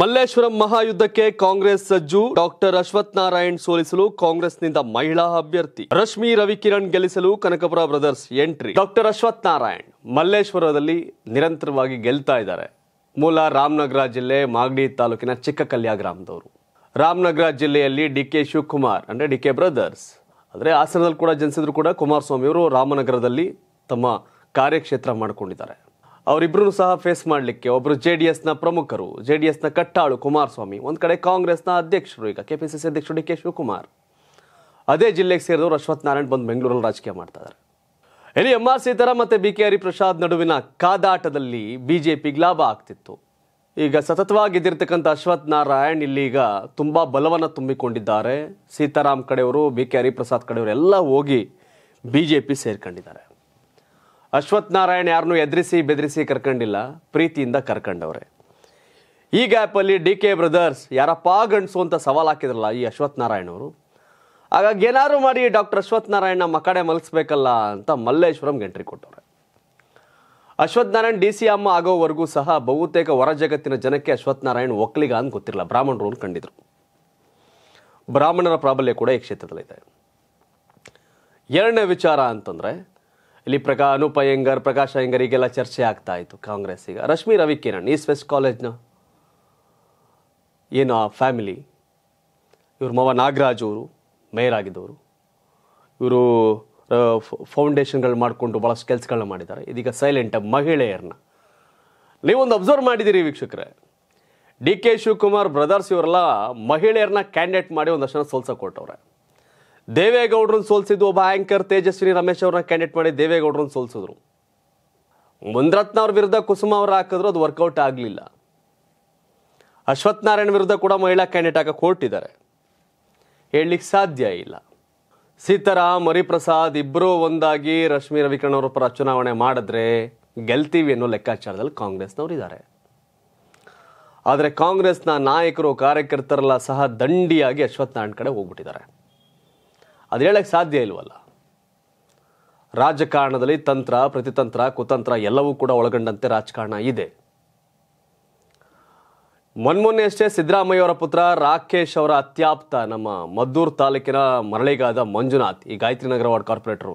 ಮಲ್ಲೇಶ್ವರಂ ಮಹಾಯುದ್ಧಕ್ಕೆ ಕಾಂಗ್ರೆಸ್ ಸಜ್ಜು ಡಾಕ್ಟರ್ ಅಶ್ವಥ್ ನಾರಾಯಣ್ ಸೋಲಿಸಲು ಕಾಂಗ್ರೆಸ್ನಿಂದ ಮಹಿಳಾ ಅಭ್ಯರ್ಥಿ ರಶ್ಮಿ ರವಿಕಿರಣ್ ಗೆಲ್ಲಿಸಲು Kanakapura brothers entry doctor Ashwath Narayan ಮಲ್ಲೇಶ್ವರದಲ್ಲಿ ನಿರಂತರವಾಗಿ ಗೆಲ್ತಾ ಇದ್ದಾರೆ ಮೂಲ ರಾಮನಗರ ಜಿಲ್ಲೆ ಮಾಗಡಿ ತಾಲೂಕಿನ ಚಿಕ್ಕಕಲ್ಯ ಗ್ರಾಮದವರು ರಾಮನಗರ ಜಿಲ್ಲೆಯಲ್ಲಿ ಡಿ ಕೆ ಶಿವಕುಮಾರ್ ಅಂದರೆ ಡಿ ಕೆ ಬ್ರದರ್ಸ್ ಆದರೆ ಹಾಸನದಲ್ಲಿ ಕೂಡ ಜನಿಸಿದ್ರು ಕೂಡ ಅವರು ರಾಮನಗರದಲ್ಲಿ ತಮ್ಮ ಕಾರ್ಯಕ್ಷೇತ್ರ ಮಾಡಿಕೊಂಡಿದ್ದಾರೆ ಅವರಿಬ್ಬರೂ ಸಹ ಫೇಸ್ ಮಾಡಲಿಕ್ಕೆ ಒಬ್ಬರು ಜೆ ಡಿ ಎಸ್ನ ಪ್ರಮುಖರು ಜೆ ಡಿ ಎಸ್ನ ಕಟ್ಟಾಳು ಕುಮಾರಸ್ವಾಮಿ ಒಂದು ಕಡೆ ಕಾಂಗ್ರೆಸ್ನ ಅಧ್ಯಕ್ಷರು ಈಗ ಕೆ ಪಿ ಸಿ ಸಿ ಅಧ್ಯಕ್ಷರು ಡಿ ಕೆ ಶಿವಕುಮಾರ್ ಅದೇ ಜಿಲ್ಲೆಗೆ ಸೇರಿದವರು ಅಶ್ವಥ್ ನಾರಾಯಣ್ ಬಂದು ಬೆಂಗಳೂರಲ್ಲಿ ರಾಜಕೀಯ ಮಾಡ್ತಾ ಇದ್ದಾರೆ ಇಲ್ಲಿ ಎಂ ಆರ್ ಸೀತಾರಾಮ್ ಮತ್ತು ಬಿ ಕೆ ಹರಿಪ್ರಸಾದ್ ನಡುವಿನ ಕಾದಾಟದಲ್ಲಿ ಪಿಗೆ ಲಾಭ ಆಗ್ತಿತ್ತು ಈಗ ಸತತವಾಗಿ ಎದ್ದಿರ್ತಕ್ಕಂಥ ಅಶ್ವಥ್ ನಾರಾಯಣ್ ಇಲ್ಲಿಗ ತುಂಬ ಬಲವನ್ನು ತುಂಬಿಕೊಂಡಿದ್ದಾರೆ ಸೀತಾರಾಮ್ ಕಡೆಯವರು ಬಿ ಕೆ ಹರಿಪ್ರಸಾದ್ ಕಡೆಯವರು ಎಲ್ಲ ಹೋಗಿ ಬಿ ಜೆ ಪಿ ಸೇರ್ಕೊಂಡಿದ್ದಾರೆ ಅಶ್ವಥ್ ನಾರಾಯಣ್ ಯಾರನ್ನೂ ಎದ್ರಿಸಿ ಬೆದರಿಸಿ ಕರ್ಕೊಂಡಿಲ್ಲ ಪ್ರೀತಿಯಿಂದ ಕರ್ಕೊಂಡವ್ರೆ ಈ ಗ್ಯಾಪಲ್ಲಿ ಡಿ ಕೆ ಬ್ರದರ್ಸ್ ಯಾರಪ್ಪ ಗಂಡಸು ಅಂತ ಸವಾಲು ಹಾಕಿದ್ರಲ್ಲ ಈ ಅಶ್ವಥ್ ನಾರಾಯಣ್ ಅವರು ಹಾಗಾಗಿ ಏನಾದ್ರು ಮಾಡಿ ಡಾಕ್ಟರ್ ಅಶ್ವಥ್ ಮಕಡೆ ಮಕ್ಕಡೆ ಅಂತ ಮಲ್ಲೇಶ್ವರಂಗೆ ಎಂಟ್ರಿ ಕೊಟ್ಟವ್ರೆ ಅಶ್ವಥ್ ನಾರಾಯಣ್ ಡಿ ಸಿ ಅಮ್ಮ ಆಗೋವರೆಗೂ ಸಹ ಬಹುತೇಕ ಹೊರ ಜಗತ್ತಿನ ಜನಕ್ಕೆ ಅಶ್ವಥ್ ನಾರಾಯಣ್ ಒಕ್ಕಲಿಗ ಅಂತ ಗೊತ್ತಿರಲ್ಲ ಬ್ರಾಹ್ಮಣರು ಅಂತ ಕಂಡಿದ್ರು ಬ್ರಾಹ್ಮಣರ ಪ್ರಾಬಲ್ಯ ಕೂಡ ಈ ಕ್ಷೇತ್ರದಲ್ಲಿದೆ ಎರಡನೇ ವಿಚಾರ ಅಂತಂದರೆ ಇಲ್ಲಿ ಪ್ರಕಾ ಅನೂಪ ಅಯ್ಯಂಗರ್ ಪ್ರಕಾಶ್ ಅಯ್ಯಂಗರ್ ಈಗೆಲ್ಲ ಚರ್ಚೆ ಆಗ್ತಾ ಇತ್ತು ಕಾಂಗ್ರೆಸ್ ಈಗ ರಶ್ಮಿ ರವಿಕಿರಣ್ ಈಸ್ಟ್ ವೆಸ್ಟ್ ಕಾಲೇಜ್ನ ಏನು ಆ ಫ್ಯಾಮಿಲಿ ಇವ್ರ ಮವ ನಾಗರಾಜ್ ಅವರು ಮೇಯರ್ ಆಗಿದ್ದವರು ಇವರು ಫೌಂಡೇಶನ್ಗಳು ಮಾಡಿಕೊಂಡು ಭಾಳಷ್ಟು ಕೆಲಸಗಳನ್ನ ಮಾಡಿದ್ದಾರೆ ಇದೀಗ ಸೈಲೆಂಟ್ ಮಹಿಳೆಯರನ್ನ ನೀವೊಂದು ಅಬ್ಸರ್ವ್ ಮಾಡಿದ್ದೀರಿ ವೀಕ್ಷಕರೇ ಡಿ ಕೆ ಶಿವಕುಮಾರ್ ಬ್ರದರ್ಸ್ ಇವರೆಲ್ಲ ಮಹಿಳೆಯರನ್ನ ಕ್ಯಾಂಡಿಡೇಟ್ ಮಾಡಿ ಒಂದಷ್ಟು ಜನ ಸೋಲ್ಸಕ್ಕೆ ಕೊಟ್ಟವ್ರೆ ದೇವೇಗೌಡ್ರನ್ನ ಸೋಲ್ಸಿದ್ದು ಒಬ್ಬ ಆಂಕರ್ ತೇಜಸ್ವಿನಿ ರಮೇಶ್ ಅವ್ರನ್ನ ಕ್ಯಾಂಡಿಡೇಟ್ ಮಾಡಿ ದೇವೇಗೌಡರನ್ನು ಸೋಲ್ಸಿದ್ರು ಮುಂದ್ರತ್ನ ಅವ್ರ ವಿರುದ್ಧ ಕುಸುಮ ಅವರು ಹಾಕಿದ್ರು ಅದು ವರ್ಕೌಟ್ ಆಗಲಿಲ್ಲ ಅಶ್ವಥ್ ನಾರಾಯಣ್ ವಿರುದ್ಧ ಕೂಡ ಮಹಿಳಾ ಕ್ಯಾಂಡಿಡೇಟ್ ಹಾಕಕ್ಕೆ ಹೊರಟಿದ್ದಾರೆ ಹೇಳಲಿಕ್ಕೆ ಸಾಧ್ಯ ಇಲ್ಲ ಸೀತಾರಾಮ್ ಹರಿಪ್ರಸಾದ್ ಇಬ್ಬರೂ ಒಂದಾಗಿ ರಶ್ಮಿ ರವಿಕರಣ್ ಅವರ ಪರ ಚುನಾವಣೆ ಮಾಡಿದ್ರೆ ಗೆಲ್ತೀವಿ ಅನ್ನೋ ಲೆಕ್ಕಾಚಾರದಲ್ಲಿ ಇದ್ದಾರೆ ಆದರೆ ಕಾಂಗ್ರೆಸ್ನ ನಾಯಕರು ಕಾರ್ಯಕರ್ತರೆಲ್ಲ ಸಹ ದಂಡಿಯಾಗಿ ಅಶ್ವಥ್ ನಾರಾಯಣ್ ಕಡೆ ಹೋಗ್ಬಿಟ್ಟಿದ್ದಾರೆ ಅದು ಹೇಳಕ್ಕೆ ಸಾಧ್ಯ ಇಲ್ವಲ್ಲ ರಾಜಕಾರಣದಲ್ಲಿ ತಂತ್ರ ಪ್ರತಿತಂತ್ರ ಕುತಂತ್ರ ಎಲ್ಲವೂ ಕೂಡ ಒಳಗೊಂಡಂತೆ ರಾಜಕಾರಣ ಇದೆ ಮೊನ್ಮೊನ್ನೆ ಅಷ್ಟೇ ಅವರ ಪುತ್ರ ರಾಕೇಶ್ ಅವರ ಅತ್ಯಾಪ್ತ ನಮ್ಮ ಮದ್ದೂರು ತಾಲೂಕಿನ ಮರಳಿಗಾದ ಮಂಜುನಾಥ್ ಈ ಗಾಯತ್ರಿ ನಗರ ವಾರ್ಡ್ ಕಾರ್ಪೊರೇಟರು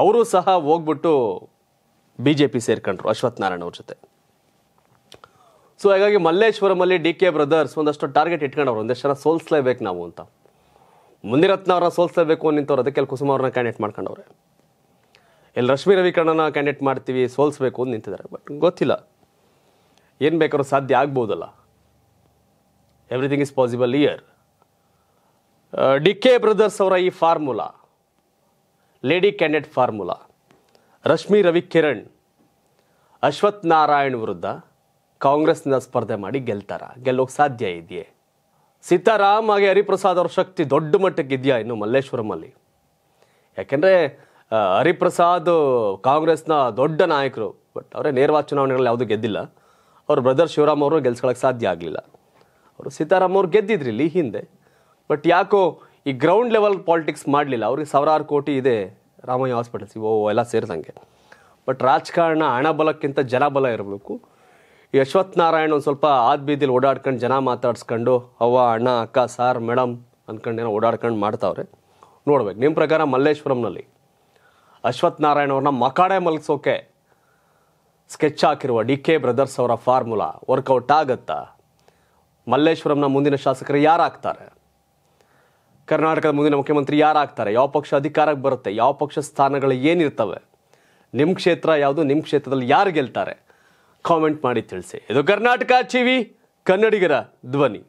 ಅವರು ಸಹ ಹೋಗ್ಬಿಟ್ಟು ಬಿ ಜೆ ಪಿ ಸೇರ್ಕೊಂಡ್ರು ಅಶ್ವಥ್ ನಾರಾಯಣ ಅವ್ರ ಜೊತೆ ಸೊ ಹಾಗಾಗಿ ಮಲ್ಲೇಶ್ವರಮಲ್ಲಿ ಡಿ ಕೆ ಬ್ರದರ್ಸ್ ಒಂದಷ್ಟು ಟಾರ್ಗೆಟ್ ಇಟ್ಕೊಂಡವ್ರು ಒಂದಷ್ಟು ಜನ ಸೋಲಿಸ್ಲೇಬೇಕು ನಾವು ಅಂತ ಮುನಿರತ್ನ ಅವರ ಸೋಲ್ಸಬೇಕು ನಿಂತವ್ರು ಅದಕ್ಕೆ ಅಲ್ಲಿ ಕುಸುಮ ಅವ್ರನ್ನ ಕ್ಯಾಂಡಿಡೇಟ್ ಮಾಡ್ಕೊಂಡವ್ರೆ ಇಲ್ಲಿ ರಶ್ಮಿ ರವಿಕರಣನ ಕ್ಯಾಂಡಿಡೇಟ್ ಮಾಡ್ತೀವಿ ಸೋಲ್ಸಬೇಕು ಅಂತ ನಿಂತಿದ್ದಾರೆ ಬಟ್ ಗೊತ್ತಿಲ್ಲ ಏನು ಬೇಕಾದ್ರೂ ಸಾಧ್ಯ ಆಗ್ಬೋದಲ್ಲ ಎವ್ರಿಥಿಂಗ್ ಇಸ್ ಪಾಸಿಬಲ್ ಇಯರ್ ಡಿ ಕೆ ಬ್ರದರ್ಸ್ ಅವರ ಈ formula lady candidate formula Rashmi Kiran Ashwath Narayan ವಿರುದ್ಧ ಕಾಂಗ್ರೆಸ್ನಿಂದ ಸ್ಪರ್ಧೆ ಮಾಡಿ ಗೆಲ್ತಾರ ಗೆಲ್ಲೋಕೆ ಸಾಧ್ಯ ಇದೆಯೇ ಸೀತಾರಾಮ್ ಹಾಗೆ ಹರಿಪ್ರಸಾದ್ ಅವ್ರ ಶಕ್ತಿ ದೊಡ್ಡ ಮಟ್ಟಕ್ಕೆ ಇದೆಯಾ ಇನ್ನು ಮಲ್ಲೇಶ್ವರಮಲ್ಲಿ ಯಾಕೆಂದರೆ ಹರಿಪ್ರಸಾದ್ ಕಾಂಗ್ರೆಸ್ನ ದೊಡ್ಡ ನಾಯಕರು ಬಟ್ ಅವರೇ ನೇರವಾದ ಚುನಾವಣೆಗಳಲ್ಲಿ ಯಾವುದೂ ಗೆದ್ದಿಲ್ಲ ಅವ್ರ ಬ್ರದರ್ ಶಿವರಾಮ್ ಅವರು ಗೆಲ್ಸ್ಕೊಳ್ಳೋಕ್ಕೆ ಸಾಧ್ಯ ಆಗಲಿಲ್ಲ ಅವರು ಸೀತಾರಾಮ್ ಅವ್ರು ಗೆದ್ದಿದ್ರು ಇಲ್ಲಿ ಹಿಂದೆ ಬಟ್ ಯಾಕೋ ಈ ಗ್ರೌಂಡ್ ಲೆವೆಲ್ ಪಾಲಿಟಿಕ್ಸ್ ಮಾಡಲಿಲ್ಲ ಅವ್ರಿಗೆ ಸಾವಿರಾರು ಕೋಟಿ ಇದೆ ರಾಮಯ್ಯ ಹಾಸ್ಪಿಟಲ್ಸ್ ಇವು ಎಲ್ಲ ಸೇರಿದಂಗೆ ಬಟ್ ರಾಜಕಾರಣ ಹಣಬಲಕ್ಕಿಂತ ಜನಬಲ ಇರಬೇಕು ಯಶವತ್ ನಾರಾಯಣ್ ಒಂದು ಸ್ವಲ್ಪ ಆದ ಬೀದಿಲಿ ಓಡಾಡ್ಕೊಂಡು ಜನ ಮಾತಾಡ್ಸ್ಕೊಂಡು ಅವ್ವ ಅಣ್ಣ ಅಕ್ಕ ಸಾರ್ ಮೇಡಮ್ ಅಂದ್ಕೊಂಡು ಏನೋ ಓಡಾಡ್ಕೊಂಡು ಮಾಡ್ತಾವ್ರೆ ನೋಡ್ಬೇಕು ನಿಮ್ಮ ಪ್ರಕಾರ ಮಲ್ಲೇಶ್ವರಂನಲ್ಲಿ ಅಶ್ವಥ್ ನಾರಾಯಣ್ ಅವ್ರನ್ನ ಮಕಾಡೆ ಮಲಗಿಸೋಕೆ ಸ್ಕೆಚ್ ಹಾಕಿರುವ ಡಿ ಕೆ ಬ್ರದರ್ಸ್ ಅವರ ಫಾರ್ಮುಲಾ ವರ್ಕೌಟ್ ಆಗತ್ತಾ ಮಲ್ಲೇಶ್ವರಂನ ಮುಂದಿನ ಶಾಸಕರು ಯಾರಾಗ್ತಾರೆ ಕರ್ನಾಟಕದ ಮುಂದಿನ ಮುಖ್ಯಮಂತ್ರಿ ಯಾರಾಗ್ತಾರೆ ಯಾವ ಪಕ್ಷ ಅಧಿಕಾರಕ್ಕೆ ಬರುತ್ತೆ ಯಾವ ಪಕ್ಷ ಸ್ಥಾನಗಳು ಏನಿರ್ತವೆ ನಿಮ್ಮ ಕ್ಷೇತ್ರ ಯಾವುದು ನಿಮ್ಮ ಕ್ಷೇತ್ರದಲ್ಲಿ ಯಾರು ಗೆಲ್ತಾರೆ ಕಾಮೆಂಟ್ ಮಾಡಿ ತಿಳಿಸಿ ಇದು ಕರ್ನಾಟಕ ಚಿವಿ ಕನ್ನಡಿಗರ ಧ್ವನಿ